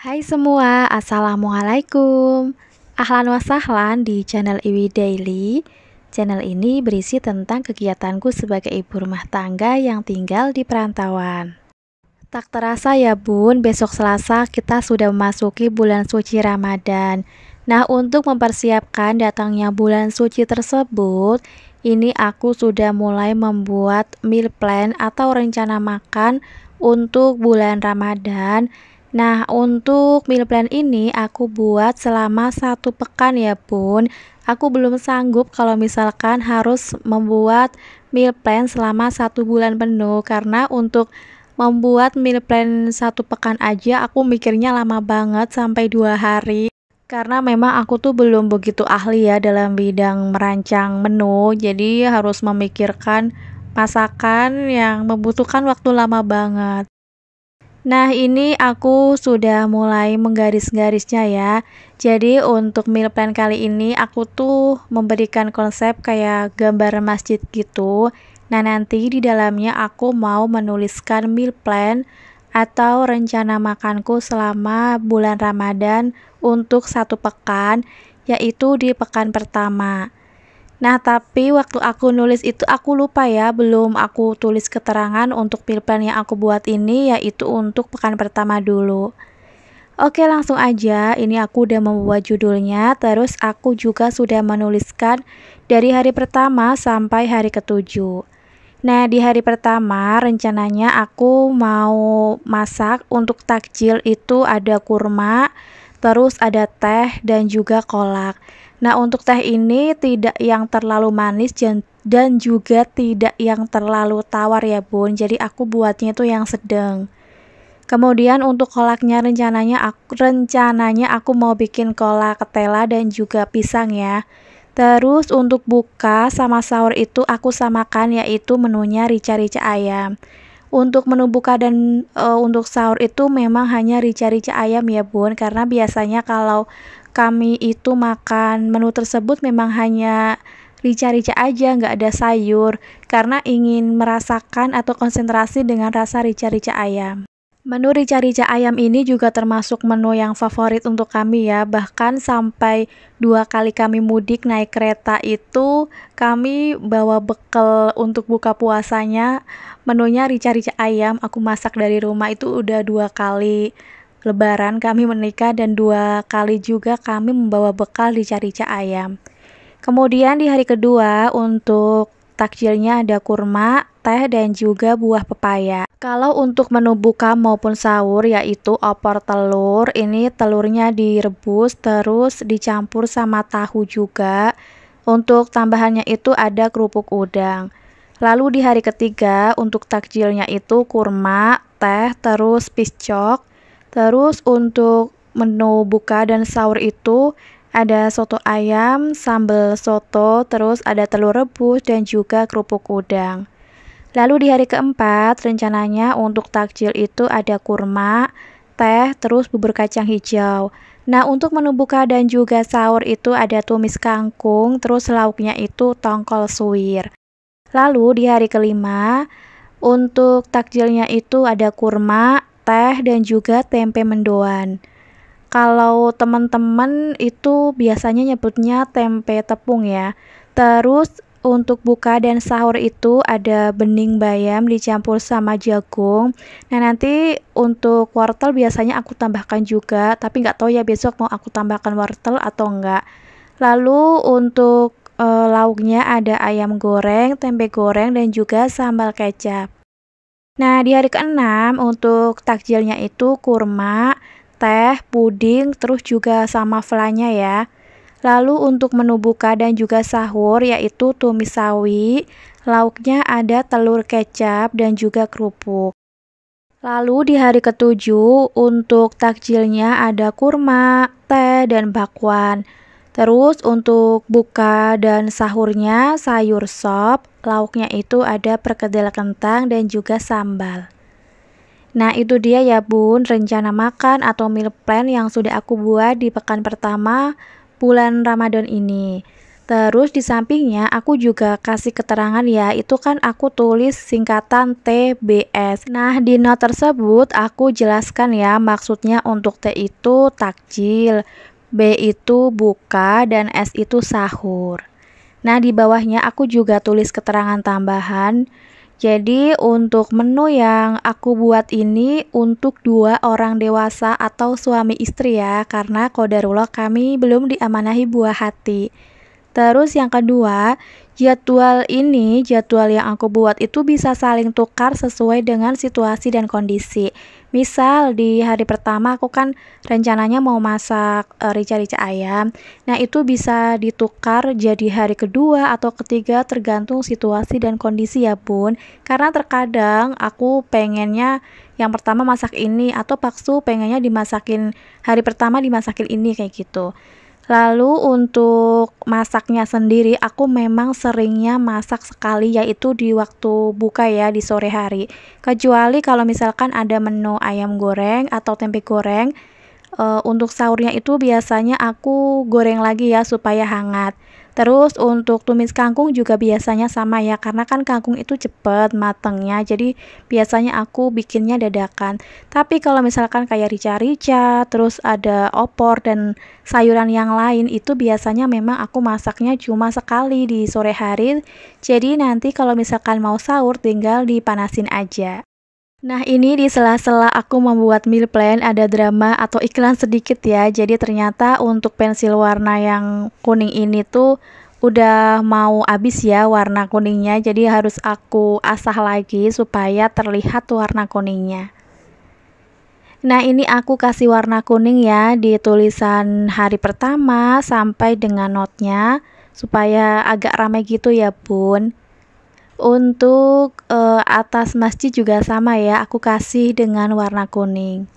Hai semua, Assalamualaikum Ahlan wa sahlan di channel Iwi Daily Channel ini berisi tentang kegiatanku sebagai ibu rumah tangga yang tinggal di perantauan Tak terasa ya bun, besok selasa kita sudah memasuki bulan suci Ramadan Nah untuk mempersiapkan datangnya bulan suci tersebut Ini aku sudah mulai membuat meal plan atau rencana makan untuk bulan Ramadan Nah, untuk meal plan ini aku buat selama satu pekan ya bun. Aku belum sanggup kalau misalkan harus membuat meal plan selama satu bulan penuh karena untuk membuat meal plan satu pekan aja aku mikirnya lama banget sampai dua hari karena memang aku tuh belum begitu ahli ya dalam bidang merancang menu jadi harus memikirkan masakan yang membutuhkan waktu lama banget Nah ini aku sudah mulai menggaris-garisnya ya Jadi untuk meal plan kali ini aku tuh memberikan konsep kayak gambar masjid gitu Nah nanti di dalamnya aku mau menuliskan meal plan atau rencana makanku selama bulan Ramadan untuk satu pekan yaitu di pekan pertama Nah, tapi waktu aku nulis itu aku lupa ya, belum aku tulis keterangan untuk pilihan yang aku buat ini yaitu untuk pekan pertama dulu. Oke, langsung aja. Ini aku udah membuat judulnya, terus aku juga sudah menuliskan dari hari pertama sampai hari ketujuh. Nah, di hari pertama rencananya aku mau masak untuk takjil itu ada kurma, terus ada teh dan juga kolak. Nah, untuk teh ini tidak yang terlalu manis dan juga tidak yang terlalu tawar ya, Bun. Jadi aku buatnya itu yang sedang. Kemudian untuk kolaknya rencananya aku rencananya aku mau bikin kolak ketela dan juga pisang ya. Terus untuk buka sama sahur itu aku samakan yaitu menunya rica-rica ayam. Untuk menu buka dan e, untuk sahur itu memang hanya rica-rica ayam ya bun karena biasanya kalau kami itu makan menu tersebut memang hanya rica-rica aja, nggak ada sayur, karena ingin merasakan atau konsentrasi dengan rasa rica-rica ayam. Menu rica-rica ayam ini juga termasuk menu yang favorit untuk kami ya, bahkan sampai dua kali kami mudik naik kereta itu, kami bawa bekal untuk buka puasanya, menunya rica-rica ayam, aku masak dari rumah itu udah dua kali. Lebaran kami menikah dan dua kali juga kami membawa bekal di carica ayam. Kemudian di hari kedua untuk takjilnya ada kurma, teh, dan juga buah pepaya. Kalau untuk menu buka maupun sahur yaitu opor telur, ini telurnya direbus terus dicampur sama tahu juga. Untuk tambahannya itu ada kerupuk udang. Lalu di hari ketiga untuk takjilnya itu kurma, teh, terus piscok, Terus untuk menu buka dan sahur itu ada soto ayam, sambal soto, terus ada telur rebus dan juga kerupuk udang. Lalu di hari keempat, rencananya untuk takjil itu ada kurma, teh, terus bubur kacang hijau. Nah, untuk menu buka dan juga sahur itu ada tumis kangkung, terus lauknya itu tongkol suwir. Lalu di hari kelima, untuk takjilnya itu ada kurma, teh dan juga tempe mendoan. Kalau teman-teman itu biasanya nyebutnya tempe tepung ya. Terus untuk buka dan sahur itu ada bening bayam dicampur sama jagung. Nah nanti untuk wortel biasanya aku tambahkan juga, tapi nggak tahu ya besok mau aku tambahkan wortel atau enggak. Lalu untuk e, lauknya ada ayam goreng, tempe goreng, dan juga sambal kecap. Nah, di hari keenam untuk takjilnya itu kurma, teh, puding, terus juga sama flanya ya. Lalu untuk menu buka dan juga sahur yaitu tumis sawi, lauknya ada telur kecap dan juga kerupuk. Lalu di hari ketujuh untuk takjilnya ada kurma, teh, dan bakwan. Terus untuk buka dan sahurnya sayur sop, lauknya itu ada perkedel kentang dan juga sambal. Nah itu dia ya bun rencana makan atau meal plan yang sudah aku buat di pekan pertama bulan Ramadan ini. Terus di sampingnya aku juga kasih keterangan ya, itu kan aku tulis singkatan TBS. Nah di note tersebut aku jelaskan ya maksudnya untuk T itu takjil, B itu buka dan S itu sahur. Nah, di bawahnya aku juga tulis keterangan tambahan. Jadi, untuk menu yang aku buat ini untuk dua orang dewasa atau suami istri ya, karena kodarullah kami belum diamanahi buah hati. Terus yang kedua, jadwal ini, jadwal yang aku buat itu bisa saling tukar sesuai dengan situasi dan kondisi. Misal di hari pertama aku kan rencananya mau masak rica e, rica-rica ayam. Nah, itu bisa ditukar jadi hari kedua atau ketiga tergantung situasi dan kondisi ya, Bun. Karena terkadang aku pengennya yang pertama masak ini atau paksu pengennya dimasakin hari pertama dimasakin ini kayak gitu. Lalu untuk masaknya sendiri aku memang seringnya masak sekali yaitu di waktu buka ya di sore hari. Kecuali kalau misalkan ada menu ayam goreng atau tempe goreng, e, untuk sahurnya itu biasanya aku goreng lagi ya supaya hangat. Terus untuk tumis kangkung juga biasanya sama ya karena kan kangkung itu cepet matangnya jadi biasanya aku bikinnya dadakan. Tapi kalau misalkan kayak rica-rica, terus ada opor dan sayuran yang lain itu biasanya memang aku masaknya cuma sekali di sore hari. Jadi nanti kalau misalkan mau sahur tinggal dipanasin aja. Nah ini di sela-sela aku membuat meal plan ada drama atau iklan sedikit ya Jadi ternyata untuk pensil warna yang kuning ini tuh udah mau habis ya warna kuningnya Jadi harus aku asah lagi supaya terlihat warna kuningnya Nah ini aku kasih warna kuning ya di tulisan hari pertama sampai dengan notnya Supaya agak ramai gitu ya bun untuk uh, atas masjid juga sama ya, aku kasih dengan warna kuning.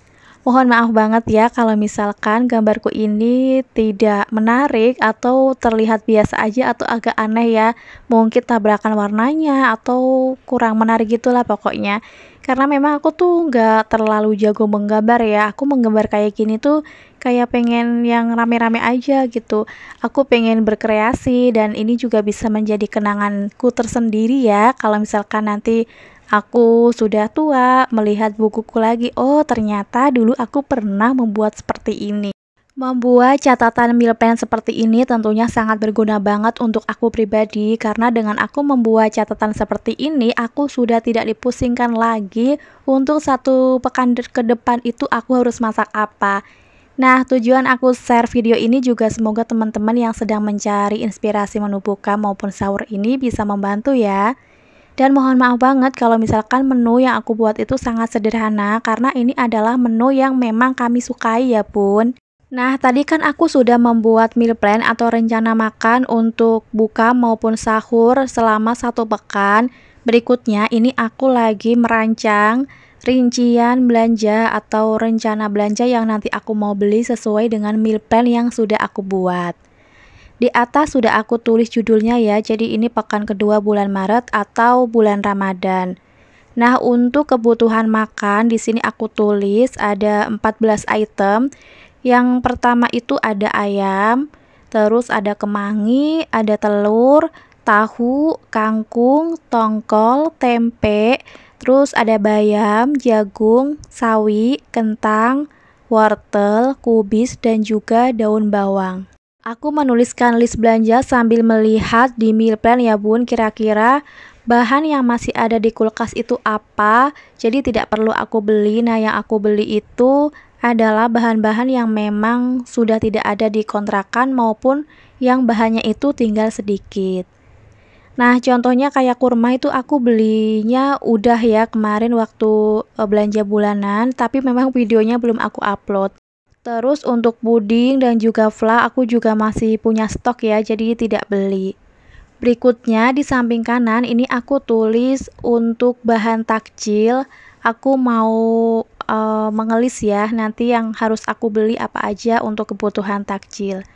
Mohon maaf banget ya kalau misalkan gambarku ini tidak menarik atau terlihat biasa aja atau agak aneh ya. Mungkin tabrakan warnanya atau kurang menarik gitulah pokoknya karena memang aku tuh nggak terlalu jago menggambar ya aku menggambar kayak gini tuh kayak pengen yang rame-rame aja gitu aku pengen berkreasi dan ini juga bisa menjadi kenanganku tersendiri ya kalau misalkan nanti aku sudah tua melihat bukuku lagi oh ternyata dulu aku pernah membuat seperti ini Membuat catatan meal plan seperti ini tentunya sangat berguna banget untuk aku pribadi karena dengan aku membuat catatan seperti ini aku sudah tidak dipusingkan lagi untuk satu pekan ke depan itu aku harus masak apa. Nah, tujuan aku share video ini juga semoga teman-teman yang sedang mencari inspirasi menu buka maupun sahur ini bisa membantu ya. Dan mohon maaf banget kalau misalkan menu yang aku buat itu sangat sederhana karena ini adalah menu yang memang kami sukai ya bun. Nah, tadi kan aku sudah membuat meal plan atau rencana makan untuk buka maupun sahur selama satu pekan. Berikutnya, ini aku lagi merancang rincian belanja atau rencana belanja yang nanti aku mau beli sesuai dengan meal plan yang sudah aku buat. Di atas sudah aku tulis judulnya ya, jadi ini pekan kedua bulan Maret atau bulan Ramadan. Nah, untuk kebutuhan makan di sini aku tulis ada 14 item yang pertama itu ada ayam, terus ada kemangi, ada telur, tahu, kangkung, tongkol, tempe, terus ada bayam, jagung, sawi, kentang, wortel, kubis, dan juga daun bawang. Aku menuliskan list belanja sambil melihat di meal plan ya bun, kira-kira bahan yang masih ada di kulkas itu apa jadi tidak perlu aku beli nah yang aku beli itu adalah bahan-bahan yang memang sudah tidak ada di kontrakan maupun yang bahannya itu tinggal sedikit nah contohnya kayak kurma itu aku belinya udah ya kemarin waktu eh, belanja bulanan tapi memang videonya belum aku upload Terus untuk puding dan juga fla aku juga masih punya stok ya jadi tidak beli. Berikutnya di samping kanan ini aku tulis untuk bahan takjil aku mau e, mengelis ya nanti yang harus aku beli apa aja untuk kebutuhan takjil.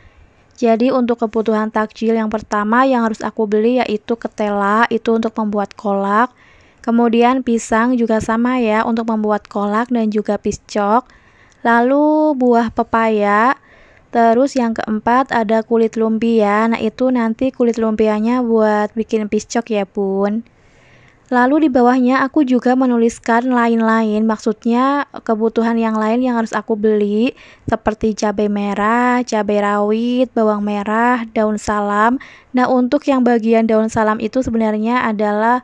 Jadi untuk kebutuhan takjil yang pertama yang harus aku beli yaitu ketela itu untuk membuat kolak. Kemudian pisang juga sama ya untuk membuat kolak dan juga piscok. Lalu buah pepaya Terus yang keempat ada kulit lumpia. Ya. Nah, itu nanti kulit lumpianya buat bikin piscok ya, Bun. Lalu di bawahnya aku juga menuliskan lain-lain, maksudnya kebutuhan yang lain yang harus aku beli seperti cabai merah, cabai rawit, bawang merah, daun salam. Nah, untuk yang bagian daun salam itu sebenarnya adalah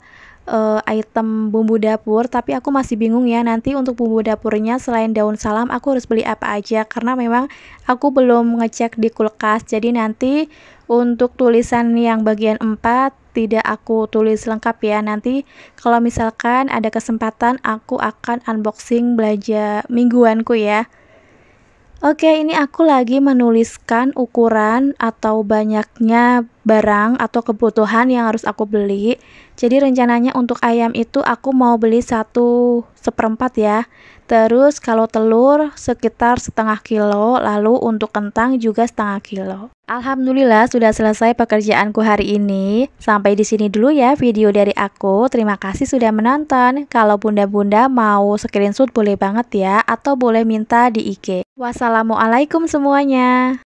uh, item bumbu dapur tapi aku masih bingung ya nanti untuk bumbu dapurnya selain daun salam aku harus beli apa aja karena memang aku belum ngecek di kulkas jadi nanti untuk tulisan yang bagian 4 tidak aku tulis lengkap ya nanti kalau misalkan ada kesempatan aku akan unboxing belanja mingguanku ya Oke, ini aku lagi menuliskan ukuran atau banyaknya barang atau kebutuhan yang harus aku beli. Jadi rencananya untuk ayam itu aku mau beli satu seperempat ya. Terus kalau telur sekitar setengah kilo, lalu untuk kentang juga setengah kilo. Alhamdulillah sudah selesai pekerjaanku hari ini. Sampai di sini dulu ya video dari aku. Terima kasih sudah menonton. Kalau bunda-bunda mau screenshot boleh banget ya, atau boleh minta di IG. Wassalamualaikum semuanya.